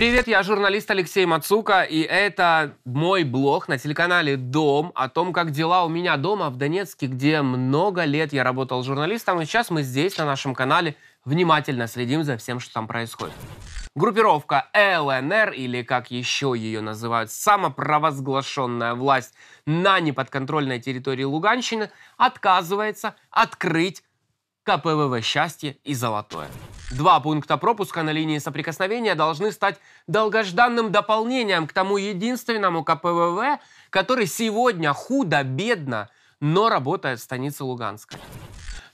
Привет, я журналист Алексей Мацука, и это мой блог на телеканале «Дом» о том, как дела у меня дома в Донецке, где много лет я работал журналистом, и сейчас мы здесь, на нашем канале, внимательно следим за всем, что там происходит. Группировка ЛНР, или как еще ее называют, самопровозглашенная власть на неподконтрольной территории Луганщины, отказывается открыть КПВВ «Счастье» и «Золотое». Два пункта пропуска на линии соприкосновения должны стать долгожданным дополнением к тому единственному КПВВ, который сегодня худо-бедно, но работает в станице Луганской.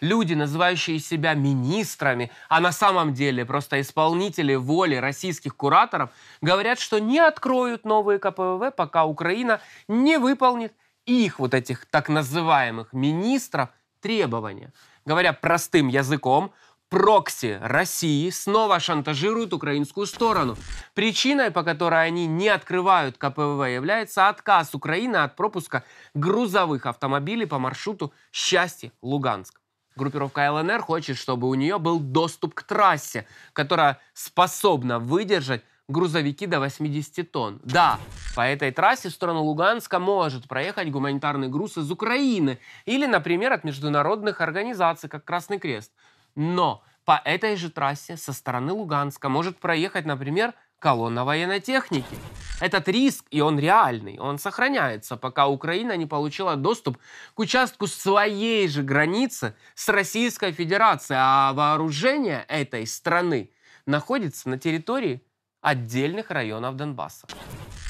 Люди, называющие себя министрами, а на самом деле просто исполнители воли российских кураторов, говорят, что не откроют новые КПВВ, пока Украина не выполнит их вот этих так называемых министров требования. Говоря простым языком, прокси России снова шантажируют украинскую сторону. Причиной, по которой они не открывают КПВВ, является отказ Украины от пропуска грузовых автомобилей по маршруту Счастье-Луганск. Группировка ЛНР хочет, чтобы у нее был доступ к трассе, которая способна выдержать грузовики до 80 тонн. Да, по этой трассе в сторону Луганска может проехать гуманитарный груз из Украины или, например, от международных организаций, как Красный Крест. Но по этой же трассе со стороны Луганска может проехать, например, колонна военной техники. Этот риск, и он реальный, он сохраняется, пока Украина не получила доступ к участку своей же границы с Российской Федерацией, а вооружение этой страны находится на территории отдельных районов Донбасса.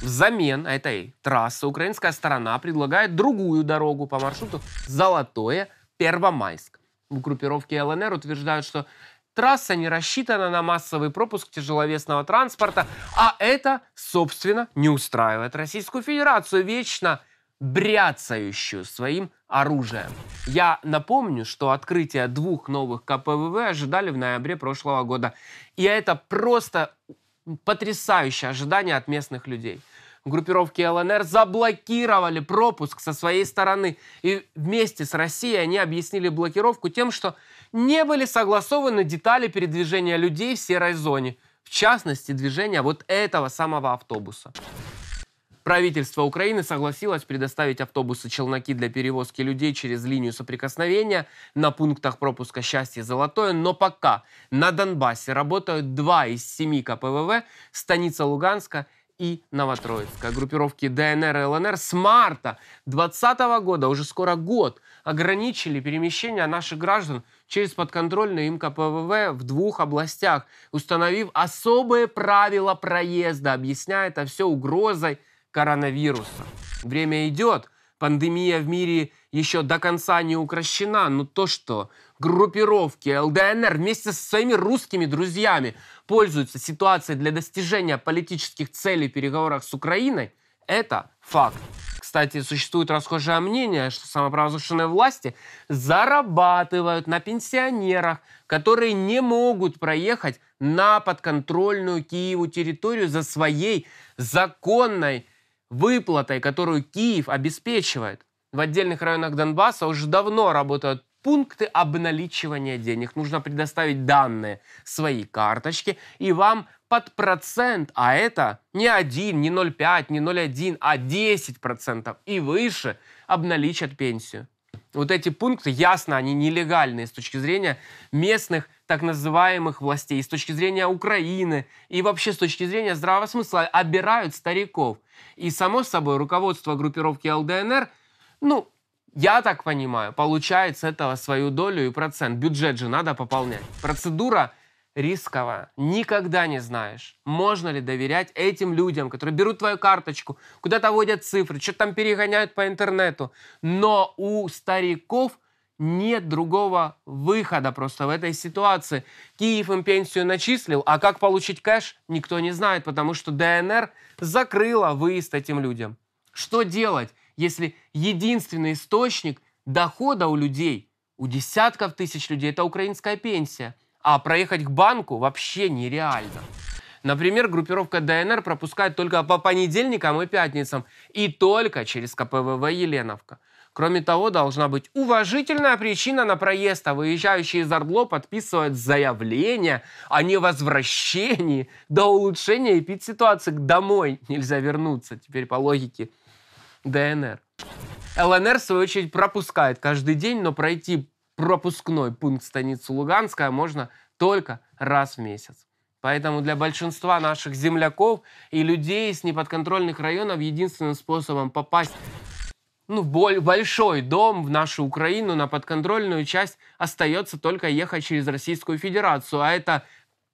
Взамен этой трассы украинская сторона предлагает другую дорогу по маршруту Золотое Первомайск группировки ЛНР утверждают, что трасса не рассчитана на массовый пропуск тяжеловесного транспорта, а это, собственно, не устраивает Российскую Федерацию, вечно бряцающую своим оружием. Я напомню, что открытие двух новых КПВВ ожидали в ноябре прошлого года. И это просто потрясающее ожидание от местных людей – группировки ЛНР заблокировали пропуск со своей стороны. И вместе с Россией они объяснили блокировку тем, что не были согласованы детали передвижения людей в серой зоне. В частности, движение вот этого самого автобуса. Правительство Украины согласилось предоставить автобусы-челноки для перевозки людей через линию соприкосновения на пунктах пропуска «Счастье Золотое», но пока на Донбассе работают два из семи КПВВ, станица Луганска и Новотроицка. Группировки ДНР и ЛНР с марта 2020 года, уже скоро год, ограничили перемещение наших граждан через подконтрольные им КПВВ в двух областях, установив особые правила проезда, объясняя это все угрозой коронавируса. Время идет – Пандемия в мире еще до конца не укращена, но то, что группировки ЛДНР вместе со своими русскими друзьями пользуются ситуацией для достижения политических целей в переговорах с Украиной, это факт. Кстати, существует расхожее мнение, что самопровозглашенные власти зарабатывают на пенсионерах, которые не могут проехать на подконтрольную Киеву территорию за своей законной выплатой, которую Киев обеспечивает. В отдельных районах Донбасса уже давно работают пункты обналичивания денег. Нужно предоставить данные своей карточки, и вам под процент, а это не 1, не 0,5, не 0,1, а 10% и выше обналичат пенсию. Вот эти пункты, ясно, они нелегальные с точки зрения местных так называемых властей, с точки зрения Украины и вообще с точки зрения здравого смысла обирают стариков. И, само собой, руководство группировки ЛДНР, ну, я так понимаю, получает с этого свою долю и процент. Бюджет же надо пополнять. Процедура рисковая. Никогда не знаешь, можно ли доверять этим людям, которые берут твою карточку, куда-то водят цифры, что-то там перегоняют по интернету. Но у стариков – нет другого выхода просто в этой ситуации. Киев им пенсию начислил, а как получить кэш, никто не знает, потому что ДНР закрыла выезд этим людям. Что делать, если единственный источник дохода у людей, у десятков тысяч людей, это украинская пенсия, а проехать к банку вообще нереально. Например, группировка ДНР пропускает только по понедельникам и пятницам и только через КПВВ «Еленовка». Кроме того, должна быть уважительная причина на проезд, а выезжающие из Ордло подписывают заявление о невозвращении до улучшения эпидситуации. Домой нельзя вернуться, теперь по логике ДНР. ЛНР, в свою очередь, пропускает каждый день, но пройти пропускной пункт станицы Луганская можно только раз в месяц. Поэтому для большинства наших земляков и людей с неподконтрольных районов единственным способом попасть ну, в большой дом в нашу Украину на подконтрольную часть остается только ехать через Российскую Федерацию. А это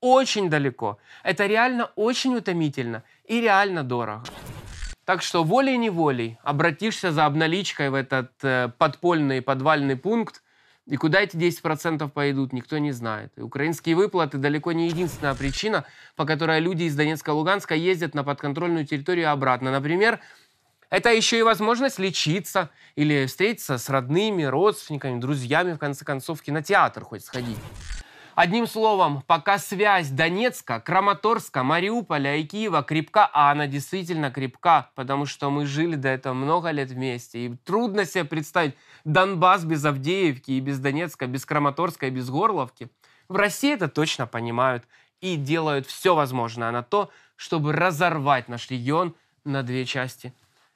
очень далеко. Это реально очень утомительно и реально дорого. Так что волей-неволей обратишься за обналичкой в этот э, подпольный подвальный пункт, и куда эти 10% пойдут, никто не знает. И украинские выплаты далеко не единственная причина, по которой люди из Донецка и Луганска ездят на подконтрольную территорию обратно. Например, это еще и возможность лечиться или встретиться с родными, родственниками, друзьями, в конце концов, в кинотеатр хоть сходить. Одним словом, пока связь Донецка, Краматорска, Мариуполя и Киева крепка, а она действительно крепка, потому что мы жили до этого много лет вместе, и трудно себе представить Донбасс без Авдеевки и без Донецка, без Краматорска и без Горловки. В России это точно понимают и делают все возможное на то, чтобы разорвать наш регион на две части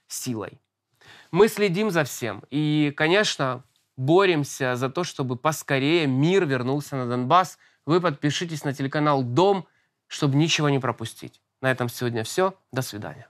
силой. Мы следим за всем, и, конечно, боремся за то, чтобы поскорее мир вернулся на Донбасс. Вы подпишитесь на телеканал «Дом», чтобы ничего не пропустить. На этом сегодня все. До свидания.